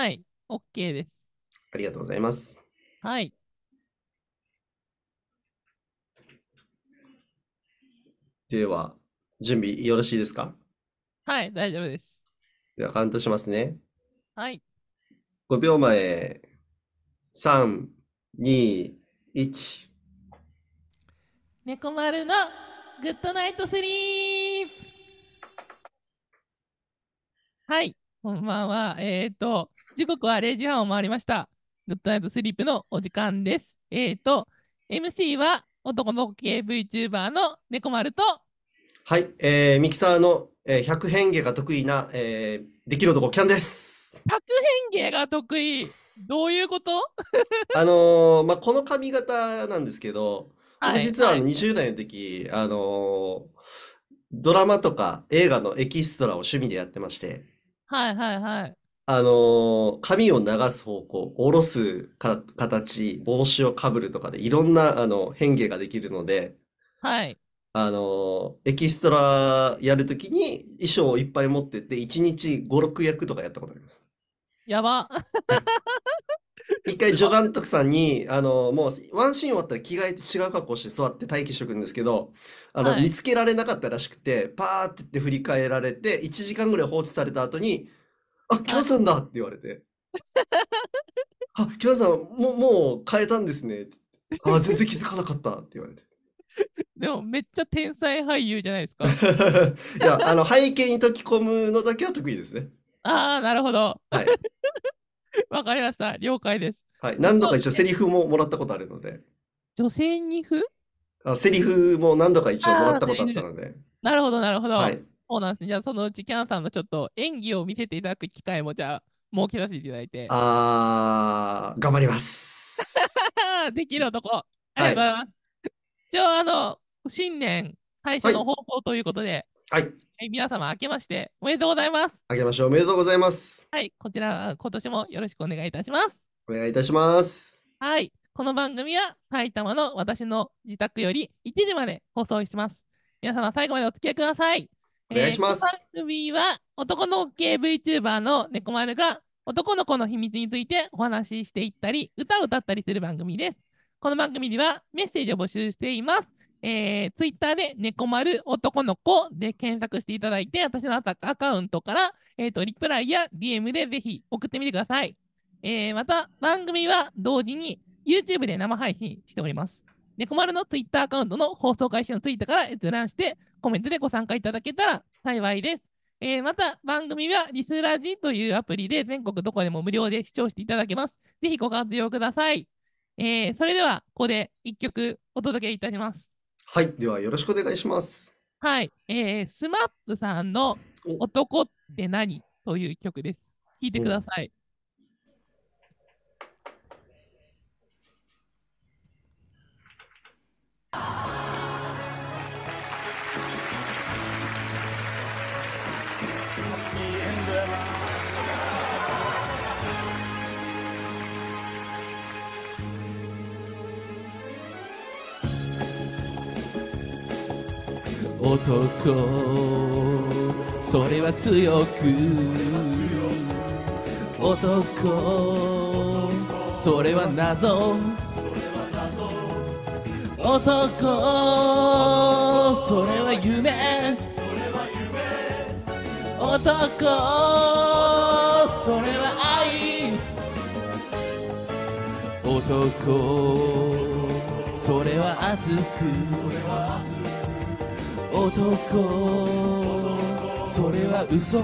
はい、OK です。ありがとうございます。はい。では、準備よろしいですかはい、大丈夫です。では、カウントしますね。はい。5秒前、3、2、1。猫丸のグッドナイトスリープはい、こんばんは。えっ、ー、と、時刻は0時半を回りました。グッドナイトスリープのお時間です。えっ、ー、と、MC は男の子系 VTuber の猫丸と。はい、えー、ミキサーの、えー、100変化が得意な、えー、できる男キャンです。100変化が得意。どういうこと あのー、まあ、この髪型なんですけど、はい、実はあの20代の時、はい、あのー、ドラマとか映画のエキストラを趣味でやってまして。はいはいはい。あの髪を流す方向、下ろすか形、帽子をかぶるとかで、いろんな、あの、変化ができるので、はい。あのエキストラやるときに衣装をいっぱい持ってって、1日5、6役とかやったことあります。やば。一回、助監督さんに、あのもう、ワンシーン終わったら着替えて違う格好して座って待機しておくんですけど、あの、見つけられなかったらしくて、パーって言って振り返られて、1時間ぐらい放置された後に、あ、キャンさんだって言われて。あ、キャンさん、もう、もう変えたんですね。あ、全然気づかなかったって言われて。でもめっちゃ天才俳優じゃないですか。いや、あの背景に溶き込むのだけは得意ですね。ああ、なるほど。はい。わかりました。了解です。はい。何度か一応セリフももらったことあるので。女性にふあセリフも何度か一応もらったことあったので。なるほど、なるほど。はい。そうなんですね。じゃあ、そのうちキャンさんのちょっと演技を見せていただく機会も、じゃあ、設けさせていただいて。あー、頑張ります。できる男。ありがとうございます。じゃあ、あの、新年最初の方送ということで、はい。はいはい、皆様、明けましておめでとうございます。明けましょう、おめでとうございます。はい、こちら、今年もよろしくお願いいたします。お願いいたします。はい、この番組は埼玉の私の自宅より1時まで放送します。皆様、最後までお付き合いください。お願いします。えー、番組は男の系 VTuber の猫丸が男の子の秘密についてお話ししていったり、歌を歌ったりする番組です。この番組ではメッセージを募集しています。えー、ツイッターで猫丸男の子で検索していただいて、私のアカウントから、えーと、とリプライや DM でぜひ送ってみてください。えー、また、番組は同時に YouTube で生配信しております。猫丸の t のツイッターアカウントの放送開始のツイーから閲覧して、コメントでご参加いただけたら幸いです。えー、また、番組はリスラジというアプリで全国どこでも無料で視聴していただけます。ぜひご活用ください。えー、それでは、ここで1曲お届けいたします。はい、ではよろしくお願いします。はい、えー、スマップさんの男って何という曲です。聴いてください。男それは強く男それは謎男それは夢男それは愛男それはあずく男それは嘘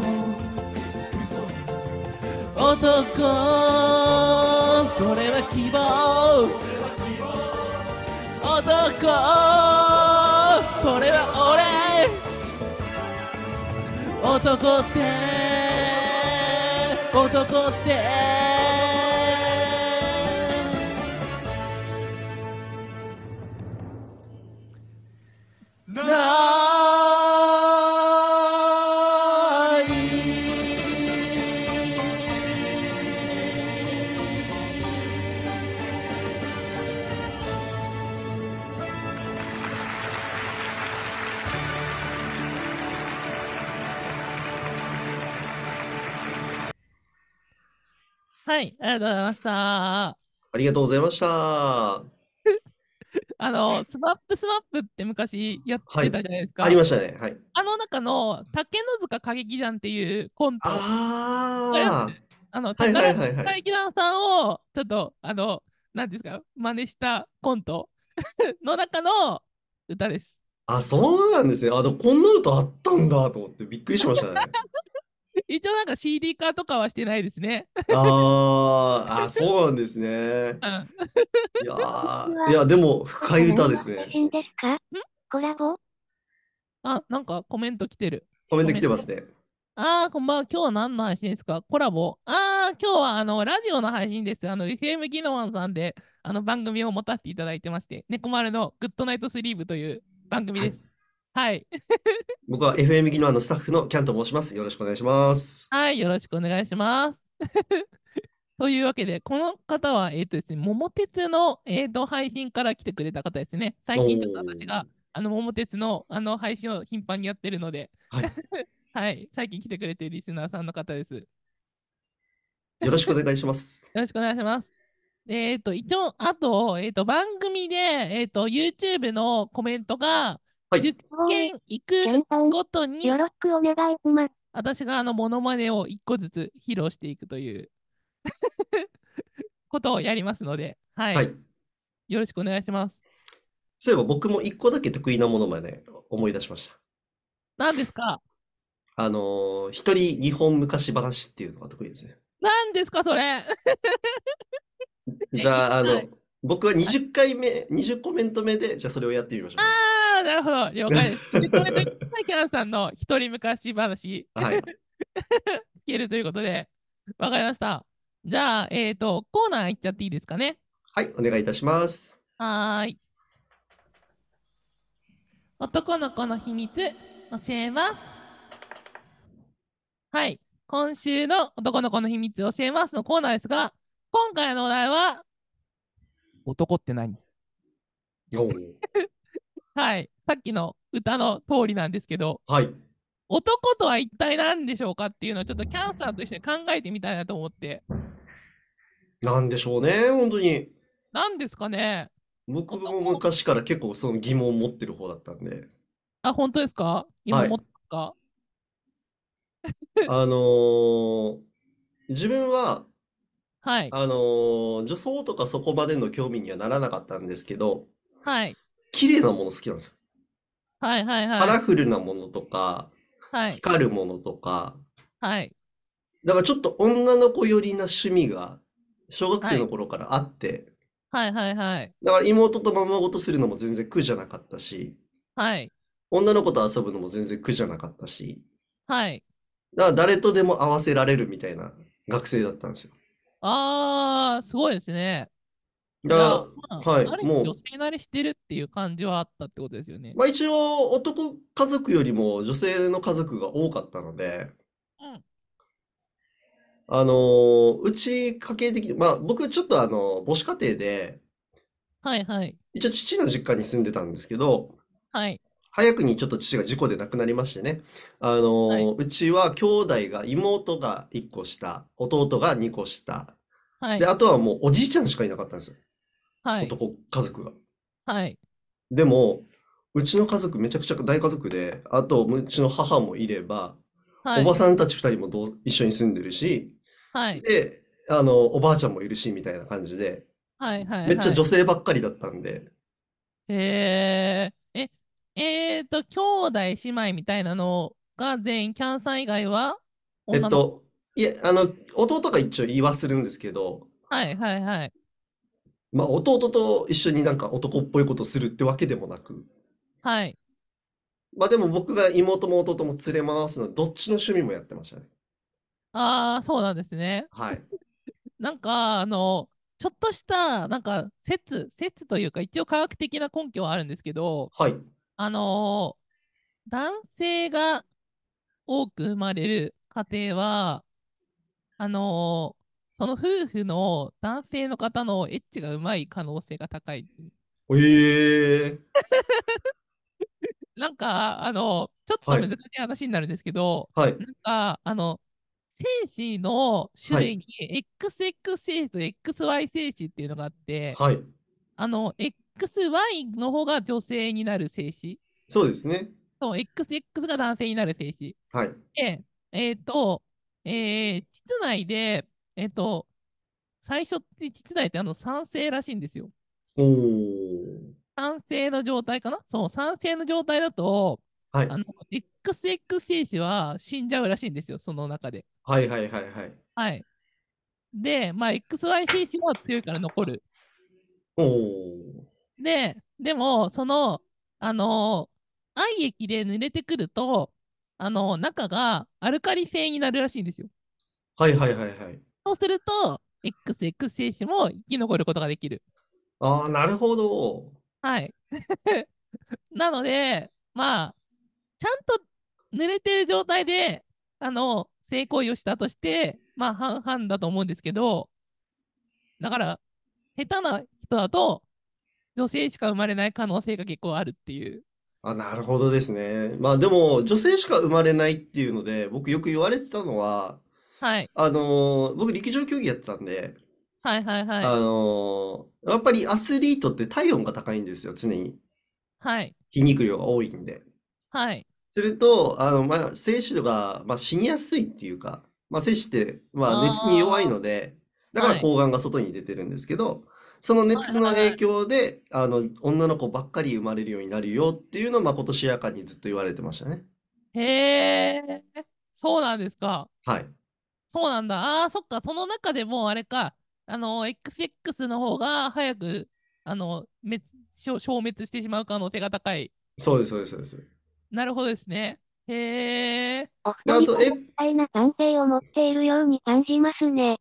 男それは希望男それは俺男って男ってはい、ありがとうございました。ありがとうございました。あの、スマップスマップって昔やってたじゃないですか。はい、ありましたね。はい。あの中の竹の塚歌劇団っていうコント。ああ。あの、塚歌劇団さんをちょっと、あの、なんですか、真似したコント の中の歌です。あ、そうなんですね。あ、でこんな歌あったんだと思ってびっくりしましたね。一応なんか CD 化とかはしてないですね。ああ、そうなんですね。うん、いやいや、でも深い歌ですね。変ですかコラボあ、なんかコメント来てる。コメント来てますね。ああ、こんばんは。今日は何の配信ですかコラボああ、今日はあの、ラジオの配信です。あの、FM ギノワンさんで、あの、番組を持たせていただいてまして、猫丸のグッドナイトスリーブという番組です。はいはい。僕は FM 技能のスタッフのキャンと申します。よろしくお願いします。はい、よろしくお願いします。というわけで、この方は、えっ、とですね、桃鉄の、えっと、配信から来てくれた方ですね。最近ちょっと私が、あの、桃鉄のあの配信を頻繁にやってるので、はい、最近来てくれてるリスナーさんの方です。よろしくお願いします。よろしくお願いします。えっ、と、一応、あと、えっ、と、番組で、えっ、と、YouTube のコメントが、はい、10件行くごとに、よろしくお願いします。私があのモノマネを1個ずつ披露していくという ことをやりますので、はい、はい、よろしくお願いします。そういえば僕も1個だけ得意なものまで思い出しました。何ですかあのー、一人日本昔話っていうのが得意ですね。何ですかそれ じゃあ、あの、僕は20回目、20コメント目で、じゃあそれをやってみましょう。なるほど、了解です。でこれと、キャンさんの一人昔話、はい、聞けるということで、わかりました。じゃあ、えっ、ー、と、コーナー行っちゃっていいですかね。はい、お願いいたします。はい。男の子の秘密、教えます。はい、今週の男の子の秘密、教えますのコーナーですが、今回のお題は、男って何 はい。さっきの歌の通りなんですけど、はい、男とは一体何でしょうかっていうのをちょっとキャンさんと一緒に考えてみたいなと思って。なんでしょうね、本当に。なんですかね。僕も昔から結構その疑問を持ってる方だったんで。あ、本当ですか今持ったか、はい、あのー、自分は、はい。あのー、女装とかそこまでの興味にはならなかったんですけど、はい。綺麗なもの好きなんですよ。はいはいはい。カラフルなものとか、はい。光るものとか、はい。だからちょっと女の子寄りな趣味が小学生の頃からあって、はい、はいはいはいだから妹とままごとするのも全然苦じゃなかったし、はい。女の子と遊ぶのも全然苦じゃなかったし、はい。だから誰とでも合わせられるみたいな学生だったんですよ。あー、すごいですね。が、まあ、はい、もう女性慣れしてるっていう感じはあったってことですよね。まあ一応男家族よりも女性の家族が多かったので、うん、あのうち家系的に、まあ僕ちょっとあの母子家庭で、はいはい、一応父の実家に住んでたんですけど、はい、早くにちょっと父が事故で亡くなりましてね、あのーはい、うちは兄弟が妹が1個下、弟が2個下、はい、であとはもうおじいちゃんしかいなかったんですよ。はい。男家族が。はい。でも、うちの家族めちゃくちゃ大家族で、あと、うちの母もいれば、おばさんたち2人もう一緒に住んでるし、はい。で、あの、おばあちゃんもいるし、みたいな感じで、はいはいめっちゃは女い。性ばっかりだったんで、へえ。え、えーと、兄弟姉妹みたいなのが全員、キャンさん以外はえっ女の子。と、いえ、あの、弟が一応言いはするんですけど、はいはいはい。まあ、弟と一緒になんか男っぽいことするってわけでもなく、はい。まあ、でも僕が妹も弟も連れ回すのはどっちの趣味もやってましたね。ああ、そうなんですね。はい。なんか、あの、ちょっとした、なんか、説、説というか、一応科学的な根拠はあるんですけど、はい。あの男性が多く生まれる家庭は、あのその夫婦の男性の方のエッチがうまい可能性が高い。えー、なんか、あの、ちょっと難しい話になるんですけど、はい、なんか、あの、精子の種類に XX 精子と XY 精子っていうのがあって、はい、あの、XY の方が女性になる精子。そうですね。そう、XX が男性になる精子。はい。で、えっ、ー、と、えー、室内で、えっと、最初って1台ってあの酸性らしいんですよ。酸性の状態かなそう、酸性の状態だと、はい、あの XX 精子は死んじゃうらしいんですよ、その中で。はいはいはいはい。はい、で、まあ、XY 精子は強いから残る。で、でも、その、あの愛液で濡れてくると、あの中がアルカリ性になるらしいんですよ。はいはいはいはい。そうすると、XX 精子も生き残ることができる。ああ、なるほど。はい。なので、まあ、ちゃんと濡れてる状態で、あの、性行為をしたとして、まあ、半々だと思うんですけど、だから、下手な人だと、女性しか生まれない可能性が結構あるっていう。あ、なるほどですね。まあでも、女性しか生まれないっていうので、僕よく言われてたのは、はい。あのー、僕陸上競技やってたんで、はいはいはあい。のーやっぱりアスリートって体温が高いんですよ、常に。はい。筋肉量が多いんで。はい。すると、あの、まあ、精子が、まあ、死にやすいっていうか、まあ、精子って、まあ、熱に弱いあので、だから睾丸が外に出てるんですけど、その熱の影響で、あの、女の子ばっかり生まれるようになるよっていうのを、まあ、ことしやかにずっと言われてましたね。へえ。そうなんですか。はい。そうなんだ。ああ、そっか。その中でもあれか、あの、XX の方が早く、あの、滅消滅してしまう可能性が高い。そうです、そうです、そうです。なるほどですね。へえ。あとえみたな男性を持っているように感じますね。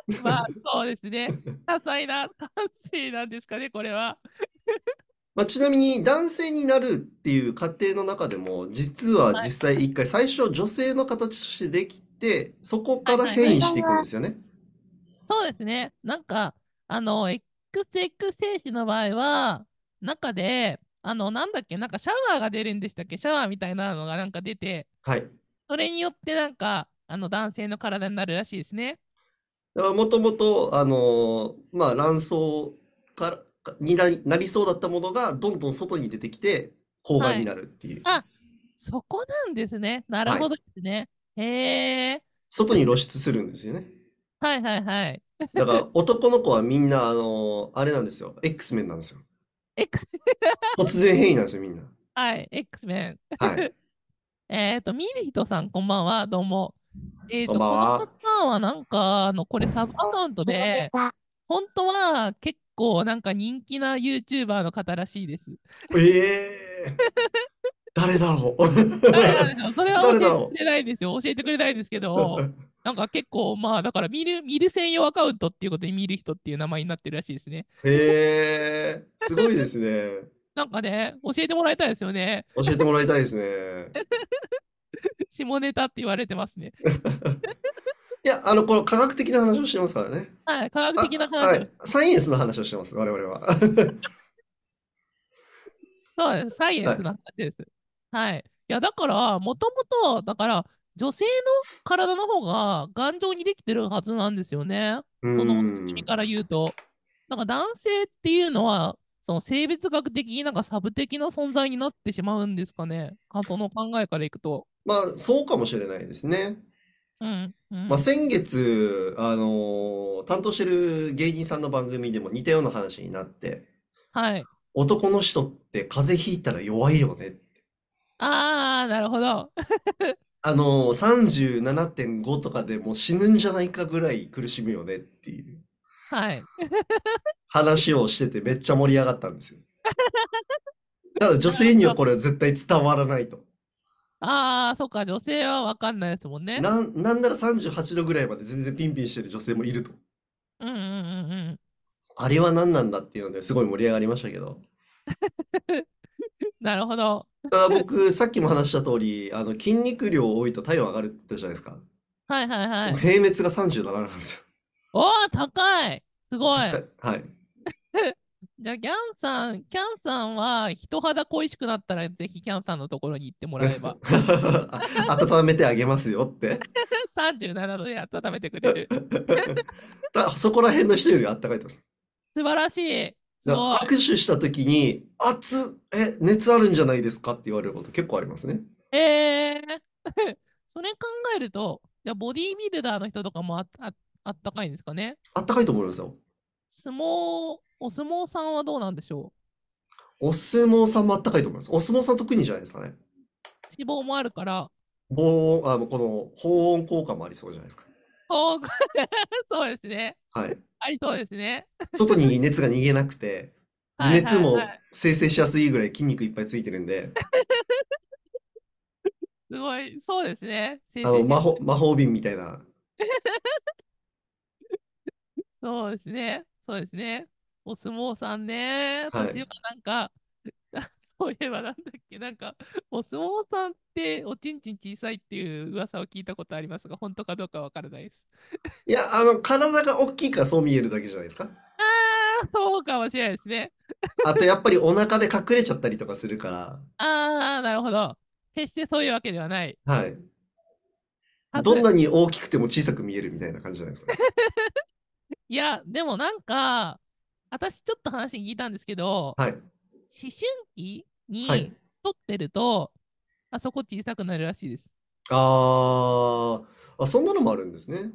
まあ、そうですね。多彩な感性なんですかね、これは。まあ、ちなみに男性になるっていう過程の中でも実は実際一回最初女性の形としてでき、そこから変異していくんですよね。そうですね。なんか、あの、XX 精子の場合は、中で、あの、なんだっけ、なんかシャワーが出るんでしたっけ、シャワーみたいなのがなんか出て、はい、それによってなんか、あの男性の体になるらしいですね。もともと、あのー、まあ、卵巣からになりそうだったものが、どんどん外に出てきて、睾丸になるっていう。はい、あそこなんですね。なるほどですね。へえ。外に露出するんですよね。はいはいはい。だから男の子はみんな、あのあれなんですよ。X メンなんですよ。X 突然変異なんですよ、みんな。はい、X メン。はい。えっと、ミリヒトさん、こんばんは、どうも。えっ、ー、と、こんばんはこンはなんか、あの、これサブアカウントで、本当は結構なんか人気な YouTuber の方らしいです。ええー誰だろう それは教えてくれないですよ。教えてくれないですけど、なんか結構、まあ、だから見る、見る専用アカウントっていうことで見る人っていう名前になってるらしいですね。へえー、すごいですね。なんかね、教えてもらいたいですよね。教えてもらいたいですね。下ネタって言われてますね。いや、あの、この科学的な話をしてますからね。はい、科学的な話。はい、サイエンスの話をしてます、我々は。そうです、サイエンスの話です。はい。いや、だから、もともと、だから、女性の体の方が頑丈にできてるはずなんですよね。その意から言うと。なんか男性っていうのは、その性別学的になんかサブ的な存在になってしまうんですかね。その考えからいくと。まあ、そうかもしれないですね。うん、うん、まあ、先月、あのー、担当してる芸人さんの番組でも似たような話になって、はい、男の人って風邪ひいたら弱いよねっああ、なるほど。あの、37.5とかでもう死ぬんじゃないかぐらい苦しむよねっていうはい。話をしててめっちゃ盛り上がったんですよ。ただ女性にはこれは絶対伝わらないと。ああ、そっか、女性は分かんないですもんね。なんなんなら38度ぐらいまで全然ピンピンしてる女性もいると。うんうんうんうん。あれは何なんだっていうのですごい盛り上がりましたけど。なるほど。ただ僕、さっきも話した通り、あの筋肉量多いと体温上がるって言ったじゃないですか。はいはいはい。平熱が37なんですよ。おお、高い。すごい。はい。じゃあ、ギャンさん、キャンさんは人肌恋しくなったら、ぜひキャンさんのところに行ってもらえば、温めてあげますよって。37 度で温めてくれる。だ、そこら辺の人よりあったかいと思います。素晴らしい。握手した時に、熱、え、熱あるんじゃないですかって言われること結構ありますね。えー、それ考えると、じゃボディービルダーの人とかもあああったかいんですかねあったかいと思いますよ。相撲、お相撲さんはどうなんでしょうお相撲さんもあったかいと思います。お相撲さん得意じゃないですかね。脂肪もあるから。防音、あこの保温効果もありそうじゃないですか。お そうですね。はい。ありそうですね。外に熱が逃げなくて、はいはいはい熱も生成しやすいぐらい筋肉いっぱいついてるんで、すごい、そうですね。あの魔法、魔法瓶みたいな。そうですね。そうですね。お相撲さんね。私はなんか、そういえばなんだっけ、なんか、お相撲さんっておちんちん小さいっていう噂を聞いたことありますが、本当かどうかわからないです。いや、あの、体が大きいからそう見えるだけじゃないですか。ああ、そうかもしれないですね。あと、やっぱりお腹で隠れちゃったりとかするから。ああ、なるほど。決してそういうわけではない。はい。どんなに大きくても小さく見えるみたいな感じじゃないですか。いや、でもなんか、私ちょっと話聞いたんですけど、はい、思春期にと取ってると、あそこ小さくなるらしいです。あーあ、そんなのもあるんですね。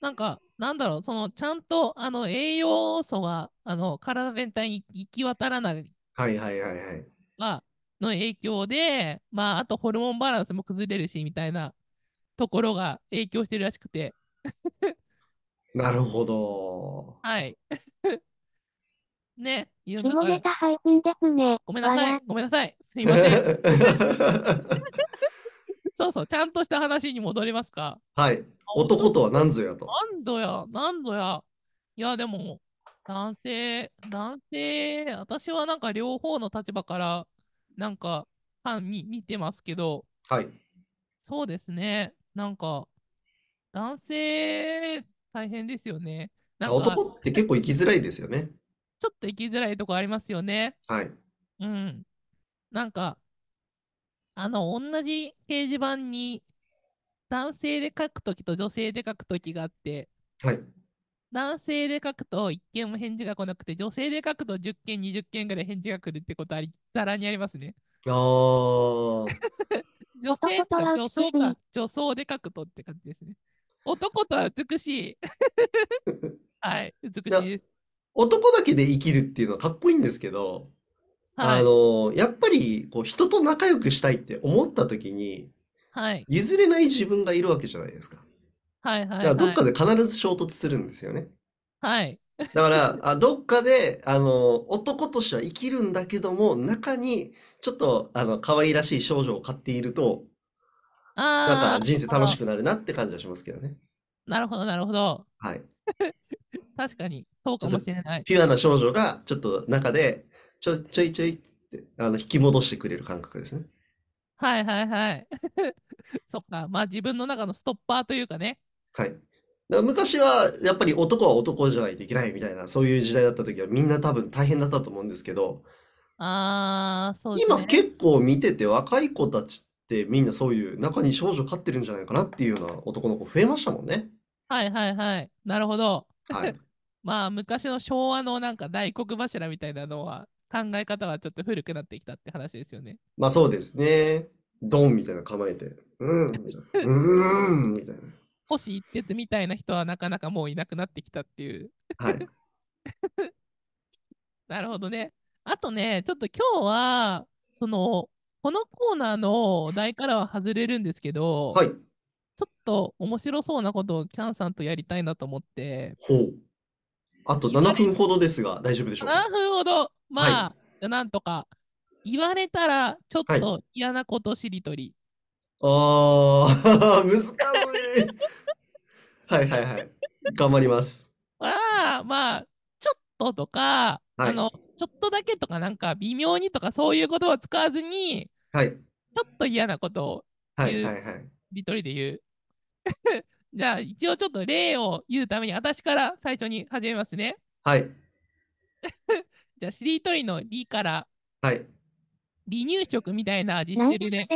なんか、なんだろう、そのちゃんとあの栄養素があの体全体に行き渡らないはいはいはいはい。はの影響で、まあ、あとホルモンバランスも崩れるしみたいなところが影響してるらしくて。なるほど。はい。ね、いろんなとた配信ですね。ごめんなさい、ごめんなさい。すいません。そうそう、ちゃんとした話に戻りますか。はい。男とは何ぞやと。何度や、何度や。いや、でも、男性、男性、私はなんか両方の立場から、なんか、あ見見てますけど、はい。そうですね。なんか、男性、大変ですよね。男って結構生きづらいですよね。ちょっと行きづらいとこありますよね。はい。うん。なんか、あの、同じ掲示板に男性で書くときと女性で書くときがあって、はい。男性で書くと1件も返事が来なくて、女性で書くと10件、20件ぐらい返事が来るってことあり、ざらにありますね。ああ。女性と女装か、女装で書くとって感じですね。男とは美しい。はい、美しいです。男だけで生きるっていうのはかっこいいんですけど、はあい。の、やっぱりこう人と仲良くしたいって思った時に、はい。譲れない自分がいるわけじゃないですか。はいだからどっかで必ず衝突するんですよね。はい。だから、あ、どっかで、あの、男としては生きるんだけども、中にちょっと、あの、可愛らしい少女を飼っていると、なんあか人生楽しくなるなって感じはしますけどね。なるほどなるほど。はい。確かに、そうかもしれない。ピュアな少女が、ちょっと中で、ちょちょいちょいってあの引き戻してくれる感覚ですね。はいはいはい。そっか、まあ自分の中のストッパーというかね。はい。昔はやっぱり男は男じゃないといけないみたいな、そういう時代だった時はみんな多分大変だったと思うんですけど、あそうですね。今結構見てて若い子たちってみんなそういう中に少女飼ってるんじゃないかなっていうような男の子増えましたもんね。はいはいはい。なるほど。はい。まあ昔の昭和のなんか大黒柱みたいなのは考え方はちょっと古くなってきたって話ですよね。まあそうですね。ドンみたいな構えて、うんみたいな、うーんみたいな。星一徹みたいな人はなかなかもういなくなってきたっていう。はい。なるほどね。あとね、ちょっと今日は、その、このコーナーの題からは外れるんですけど、はい、ちょっと面白そうなことをキャンさんとやりたいなと思って、あと7分ほどですが、大丈夫でしょうか。7分ほど、まあ、はい、なんとか。言われたら、ちょっと嫌なことしりとり。はい、ああ、難しい。はいはいはい。頑張ります。まあ、まあ、ちょっととか、はい、あの、ちょっとだけとか、なんか微妙にとか、そういうことは使わずに、はい。ちょっと嫌なことを言う。はいはいはい。リトリで言う。じゃあ一応ちょっと例を言うために私から最初に始めますね。はい。じゃあしりとりの「り」から。はい。離乳食みたいな味してるね。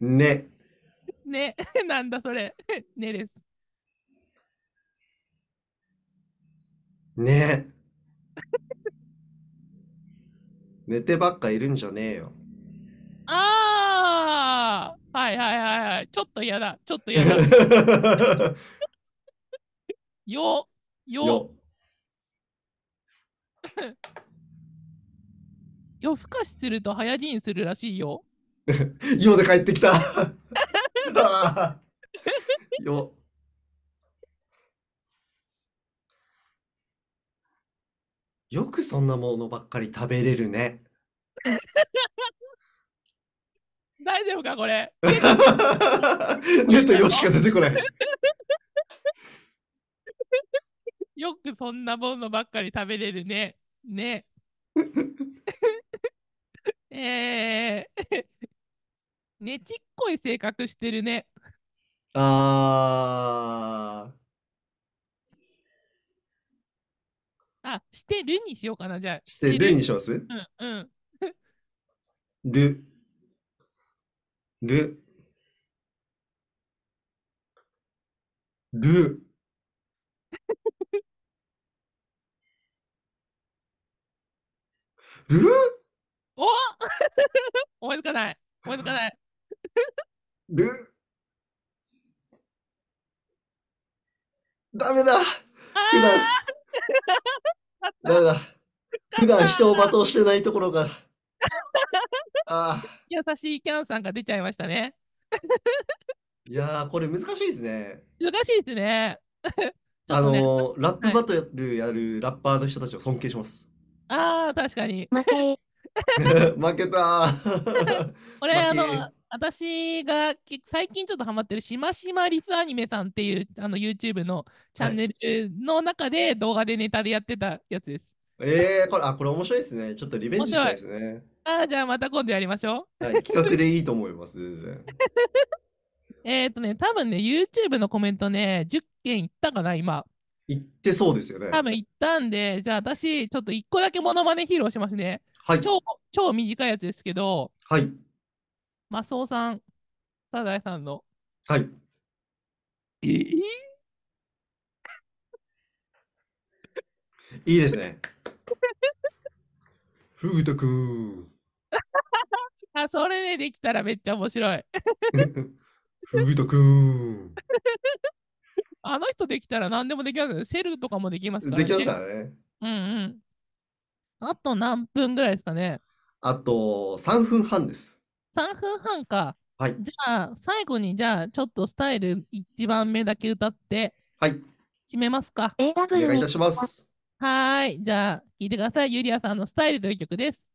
ね。ね。なんだそれ。ねです。ね。寝てばっかいるんじゃねえよ。ああはいはいはいはい。ちょっと嫌だ。ちょっと嫌だ。よ、よ。夜更かしすると早死にするらしいよ。よで帰ってきた。だよ。よくそんなものばっかり食べれるね。大丈夫かこれ。ネットよしか出てこない。よくそんなものばっかり食べれるね。ね。えー、ねちっこい性格してるね。ああ。あ、してるにしようかな、じゃあ。してるにしますうん、うん。る。る、る、るお 思いつかない。思いつかない。る。ダメだ。普段。ダメだ。普段人を罵倒してないところが。優しいキャンさんが出ちゃいましたね。いやー、これ難しいですね。難しいですね。あのーラップバトルやるラッパーの人たちを尊敬します。ああ、確かに。負け たー これ、あの、私が最近ちょっとハマってるしましまリスアニメさんっていうあの YouTube のチャンネルの中で動画でネタでやってたやつです。えー、これ、あ、これ面白いですね。ちょっとリベンジしたいですね。あじゃあまた今度やりましょう。はい、企画でいいと思います、全然。えっとね、多分ね、YouTube のコメントね、10件いったかな、今。いってそうですよね。多分いったんで、じゃあ私、ちょっと1個だけモノマネ披露しますね。はい。超、超短いやつですけど、はい。マスオさん、サザエさんの。はい。えー、いいですね。ふぐとくー。あ、それね、できたらめっちゃ面白い。ふぐとくん。あの人できたら何でもできますよ。セルとかもできますからね。できますからね。うんうん。あと何分ぐらいですかね。あと3分半です。3分半か。はい。じゃあ、最後にじゃあ、ちょっとスタイル1番目だけ歌って、はい。締めますか。お願いいたします。はい。じゃあ、聞いてください。ユリアさんのスタイルという曲です。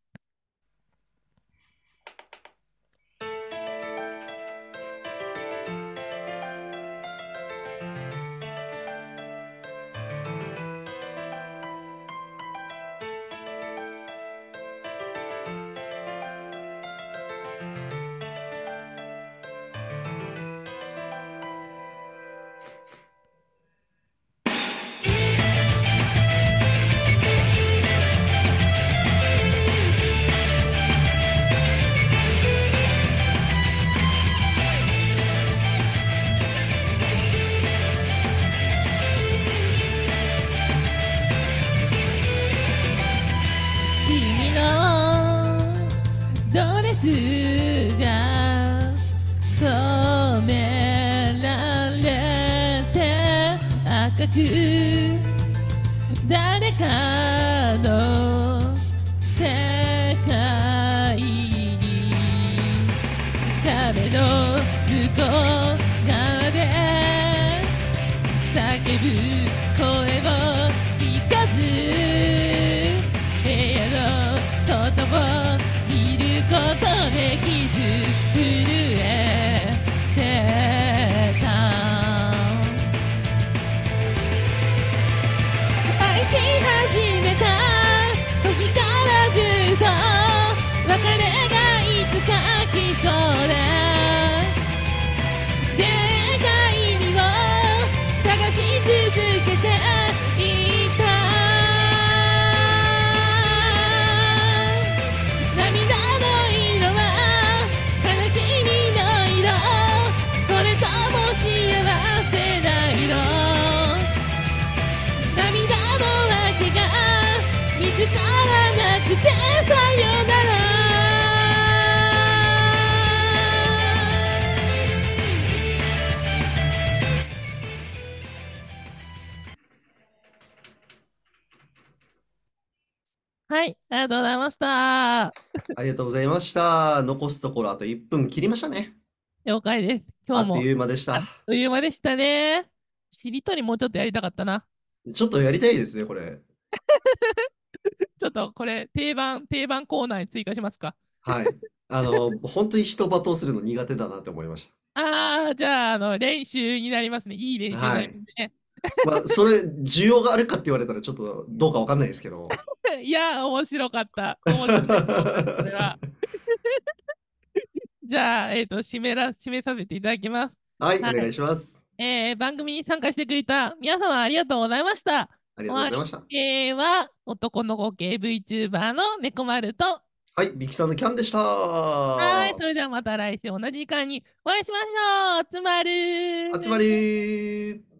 スが染められて赤く誰かの世界に壁の向こう側で叫ぶことできず震えてた愛し始めた時からずっと別れがいつか来そうで出会いがを探し続けてせないの涙の訳が見つからなくてさよならはい、ありがとうございました。ありがとうございました。残すところあと1分切りましたね。了解です。今日も。あっという間でした。あっという間でしたね。しりとりもうちょっとやりたかったな。ちょっとやりたいですね、これ。ちょっとこれ、定番、定番コーナーに追加しますか。はい。あの、本当に人罵倒するの苦手だなって思いました。ああ、じゃあ、あの、練習になりますね。いい練習になりますね。はい、まあ、それ、需要があるかって言われたら、ちょっとどうかわかんないですけど。いや、面白かった。面白かった。それは。じゃあ、えっ、ー、と、締めら、締めさせていただきます。はい、はい、お願いします。えー、番組に参加してくれた皆様ありがとうございました。ありがとうございました。えー、は男の子系 VTuber の猫丸と。はい、ミキさんのキャンでした。はい、それではまた来週同じ時間にお会いしましょう。集まる集まる